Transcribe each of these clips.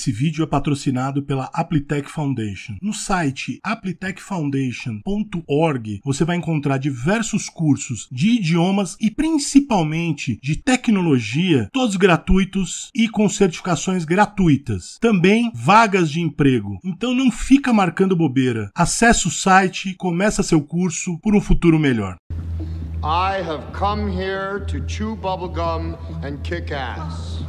Esse vídeo é patrocinado pela Applitech Foundation. No site applitechfoundation.org você vai encontrar diversos cursos de idiomas e principalmente de tecnologia, todos gratuitos e com certificações gratuitas. Também vagas de emprego. Então não fica marcando bobeira. Acesse o site, começa seu curso por um futuro melhor. I have come here to chew bubblegum and kick ass.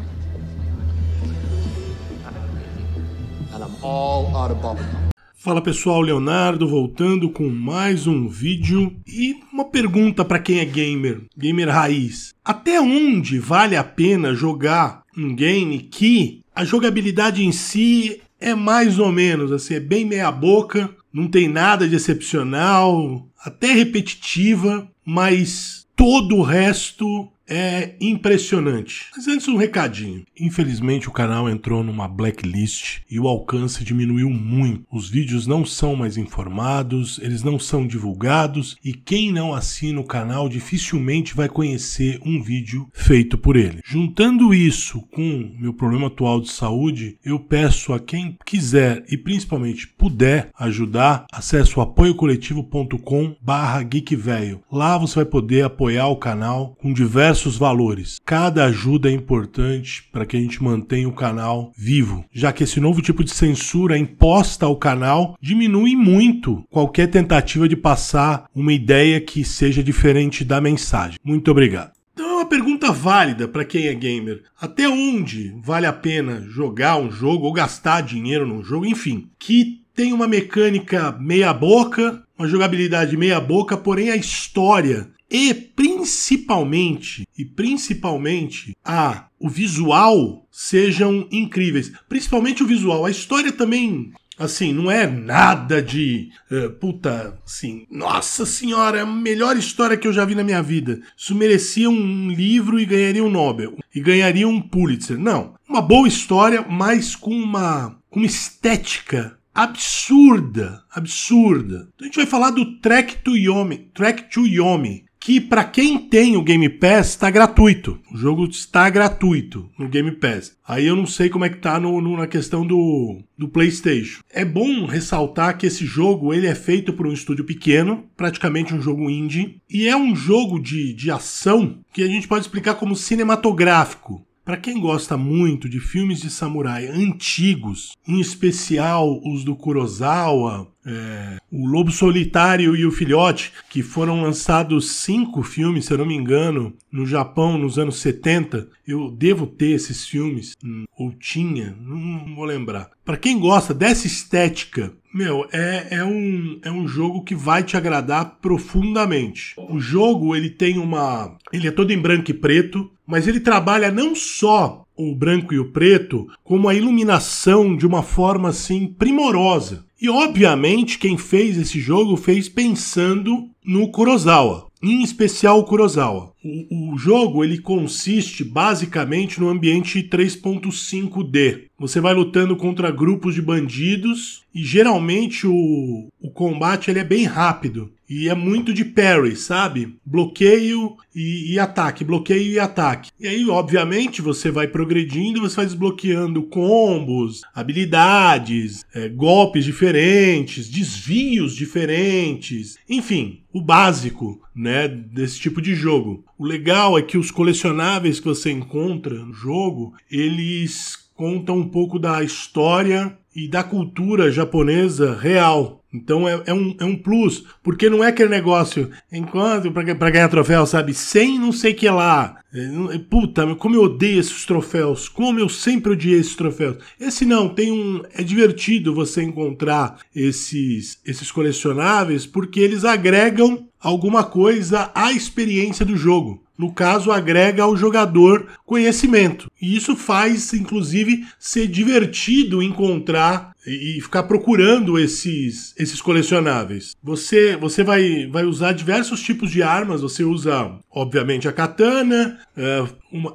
And I'm all out of bubblegum. Fala pessoal, Leonardo voltando com mais um vídeo e uma pergunta para quem é gamer, gamer raiz. Até onde vale a pena jogar um game que a jogabilidade em si é mais ou menos, assim, é bem meia boca, não tem nada de excepcional, até repetitiva, mas todo o resto é impressionante. Mas antes um recadinho. Infelizmente o canal entrou numa blacklist e o alcance diminuiu muito. Os vídeos não são mais informados, eles não são divulgados e quem não assina o canal dificilmente vai conhecer um vídeo feito por ele. Juntando isso com meu problema atual de saúde, eu peço a quem quiser e principalmente puder ajudar, acesse o apoiocoletivo.com/geekvelho. Lá você vai poder apoiar o canal com diversos diversos valores. Cada ajuda é importante para que a gente mantenha o canal vivo, já que esse novo tipo de censura imposta ao canal diminui muito qualquer tentativa de passar uma ideia que seja diferente da mensagem. Muito obrigado. Então é uma pergunta válida para quem é gamer. Até onde vale a pena jogar um jogo ou gastar dinheiro num jogo, enfim, que tem uma mecânica meia boca, uma jogabilidade meia boca, porém a história e principalmente e principalmente a o visual sejam incríveis, principalmente o visual, a história também Assim, não é nada de uh, puta, assim, nossa senhora, é a melhor história que eu já vi na minha vida. Isso merecia um livro e ganharia um Nobel, e ganharia um Pulitzer. Não, uma boa história, mas com uma, com uma estética absurda, absurda. Então a gente vai falar do Trek to Yomi, Trek to Yomi, que para quem tem o Game Pass está gratuito. O jogo está gratuito no Game Pass. Aí eu não sei como é que tá no, no, na questão do, do PlayStation. É bom ressaltar que esse jogo ele é feito por um estúdio pequeno, praticamente um jogo indie, e é um jogo de, de ação que a gente pode explicar como cinematográfico. Para quem gosta muito de filmes de samurai antigos, em especial os do Kurosawa, é, o Lobo Solitário e o Filhote, que foram lançados cinco filmes, se eu não me engano, no Japão nos anos 70. Eu devo ter esses filmes, hum, ou tinha, não vou lembrar. Para quem gosta dessa estética, meu, é, é, um, é um jogo que vai te agradar profundamente. O jogo, ele tem uma. Ele é todo em branco e preto mas ele trabalha não só o branco e o preto como a iluminação de uma forma assim primorosa. E obviamente quem fez esse jogo fez pensando no Kurosawa, em especial o Kurosawa. O, o jogo ele consiste basicamente no ambiente 3.5D. Você vai lutando contra grupos de bandidos e geralmente o, o combate ele é bem rápido. E é muito de parry, sabe? Bloqueio e, e, ataque, bloqueio e ataque. E aí, obviamente, você vai progredindo, você vai desbloqueando combos, habilidades, é, golpes diferentes, desvios diferentes, enfim, o básico, né, desse tipo de jogo. O legal é que os colecionáveis que você encontra no jogo, eles contam um pouco da história e da cultura japonesa real. Então é, é, um, é um plus, porque não é aquele negócio, enquanto, para ganhar troféu, sabe, sem não sei que lá. É, é, puta, como eu odeio esses troféus, como eu sempre odiei esses troféus. Esse não, tem um. É divertido você encontrar esses, esses colecionáveis, porque eles agregam alguma coisa à experiência do jogo. No caso, agrega ao jogador conhecimento. E isso faz, inclusive, ser divertido encontrar e ficar procurando esses, esses colecionáveis. Você você vai, vai usar diversos tipos de armas. Você usa, obviamente, a katana, eh,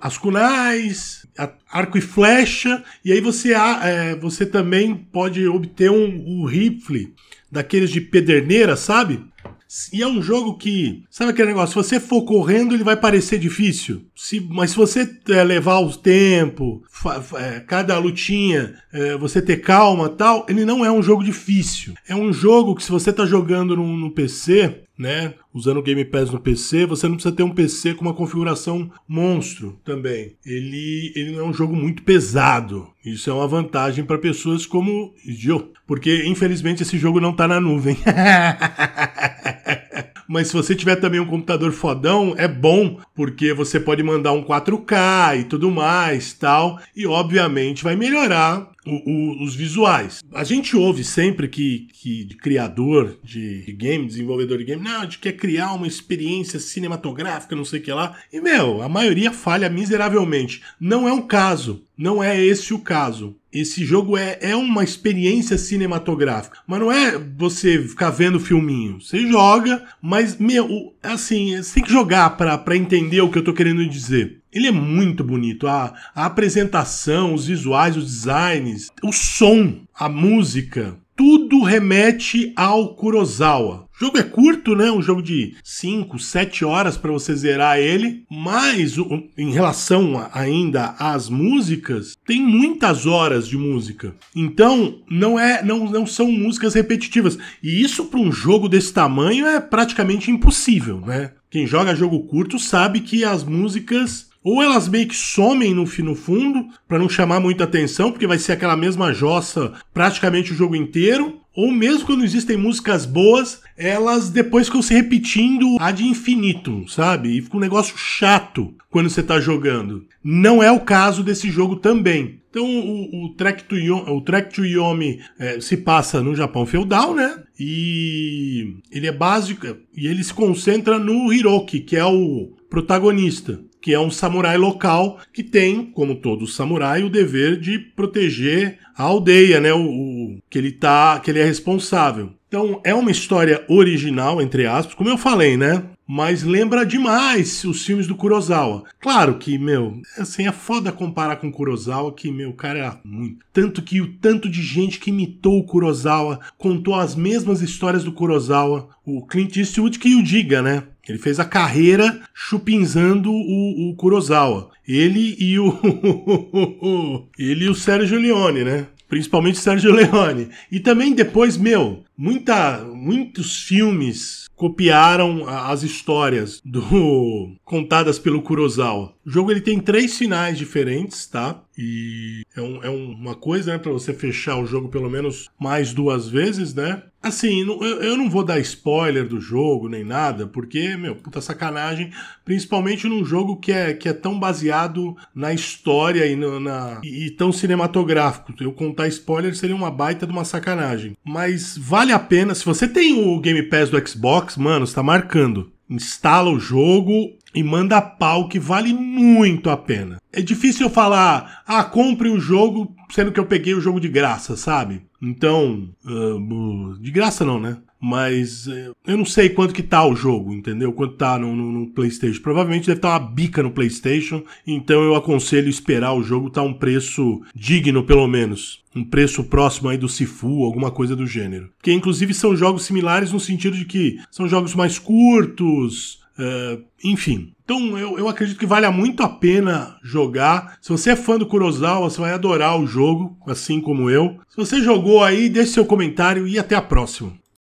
as kunais, arco e flecha. E aí você, eh, você também pode obter um, um rifle daqueles de pederneira, sabe? E é um jogo que, sabe aquele negócio, se você for correndo, ele vai parecer difícil. Se, mas se você é, levar o tempo, é, cada lutinha, é, você ter calma tal, ele não é um jogo difícil. É um jogo que, se você tá jogando no, no PC, né? Usando o Game Pass no PC, você não precisa ter um PC com uma configuração monstro também. Ele, ele não é um jogo muito pesado. Isso é uma vantagem para pessoas como eu, porque infelizmente esse jogo não está na nuvem. mas se você tiver também um computador fodão, é bom, porque você pode mandar um 4K e tudo mais, tal, e obviamente vai melhorar o, o, os visuais. A gente ouve sempre que, que de criador de, de, game, desenvolvedor de game, não, a gente quer criar uma experiência cinematográfica, não sei o que lá. E, meu, a maioria falha miseravelmente. Não é um caso. Não é esse o caso. Esse jogo é, é uma experiência cinematográfica. Mas não é você ficar vendo filminho. Você joga, mas, meu, assim, você tem que jogar para entender o que eu tô querendo dizer. Ele é muito bonito. A, a apresentação, os visuais, os designs, o som, a música, tudo remete ao Kurosawa. O jogo é curto, né? Um jogo de 5, 7 horas para você zerar ele, mas em relação a, ainda às músicas, tem muitas horas de música. Então, não é não, não são músicas repetitivas. E isso para um jogo desse tamanho é praticamente impossível, né? Quem joga jogo curto sabe que as músicas ou elas meio que somem no, no fundo, para não chamar muita atenção, porque vai ser aquela mesma jossa praticamente o jogo inteiro, ou mesmo quando existem músicas boas, elas depois ficam se repetindo ad infinitum, sabe? E fica um negócio chato quando você está jogando. Não é o caso desse jogo também. Então o, o Track to Yomi, o track to Yomi é, se passa no Japão feudal, né? E ele é básico e ele se concentra no Hiroki, que é o protagonista que é um samurai local que tem, como todo samurai, o dever de proteger a aldeia, né? O, o que ele tá, que ele é responsável. Então é uma história original entre aspas, como eu falei, né? mas lembra demais os filmes do Kurosawa. Claro que, meu, assim, é foda comparar com Kurosawa, que, meu, cara era é muito. Tanto que o tanto de gente que imitou o Kurosawa, contou as mesmas histórias do Kurosawa, o Clint Eastwood que o diga, né? Ele fez a carreira chupinzando o, o Kurosawa. Ele e o. ele e o Sérgio Leone, né? principalmente Sérgio Leone. E também depois, meu, muita, muitos filmes copiaram as histórias do contadas pelo Kurosawa. O jogo ele tem três finais diferentes, tá? E é, um, é uma coisa, né, para você fechar o jogo pelo menos mais duas vezes, né? Assim, eu, eu não vou dar spoiler do jogo nem nada, porque, meu, puta sacanagem, principalmente num jogo que é, que é tão baseado na história e, no, na, e, e tão cinematográfico. Eu contar spoiler seria uma baita de uma sacanagem. Mas vale a pena, se você tem o Game Pass do Xbox, mano, está marcando instala o jogo e manda pau que vale muito a pena. É difícil eu falar, ah, compre o jogo, sendo que eu peguei o jogo de graça, sabe? Então, uh, de graça não, né? Mas uh, eu não sei quanto que tá o jogo, entendeu? Quanto tá no, no, no PlayStation. Provavelmente deve estar tá uma bica no PlayStation. Então eu aconselho esperar o jogo tá um preço digno, pelo menos. Um preço próximo aí do Sifu, alguma coisa do gênero. Que inclusive são jogos similares no sentido de que são jogos mais curtos, Uh, enfim, então eu, eu acredito que vale muito a pena jogar. Se você é fã do Kurosawa, você vai adorar o jogo, assim como eu. Se você jogou aí, deixe seu comentário e até a próxima.